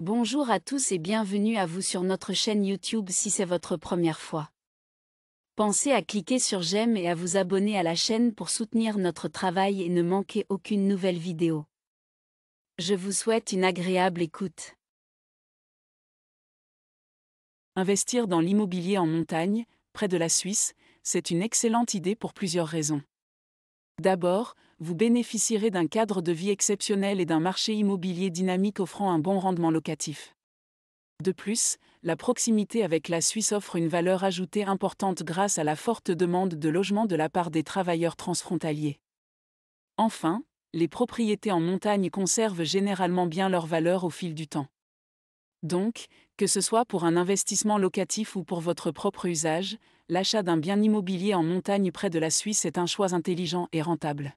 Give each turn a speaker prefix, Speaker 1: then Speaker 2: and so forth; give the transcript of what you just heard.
Speaker 1: Bonjour à tous et bienvenue à vous sur notre chaîne YouTube si c'est votre première fois. Pensez à cliquer sur j'aime et à vous abonner à la chaîne pour soutenir notre travail et ne manquer aucune nouvelle vidéo. Je vous souhaite une agréable écoute.
Speaker 2: Investir dans l'immobilier en montagne,
Speaker 3: près de la Suisse, c'est une excellente idée pour plusieurs raisons. D'abord, vous bénéficierez d'un cadre de vie exceptionnel et d'un marché immobilier dynamique offrant un bon rendement locatif. De plus, la proximité avec la Suisse offre une valeur ajoutée importante grâce à la forte demande de logement de la part des travailleurs transfrontaliers. Enfin, les propriétés en montagne conservent généralement bien leur valeur au fil du temps. Donc, que ce soit pour un investissement locatif ou pour votre propre usage, l'achat d'un bien immobilier en montagne près de la Suisse est un choix intelligent et rentable.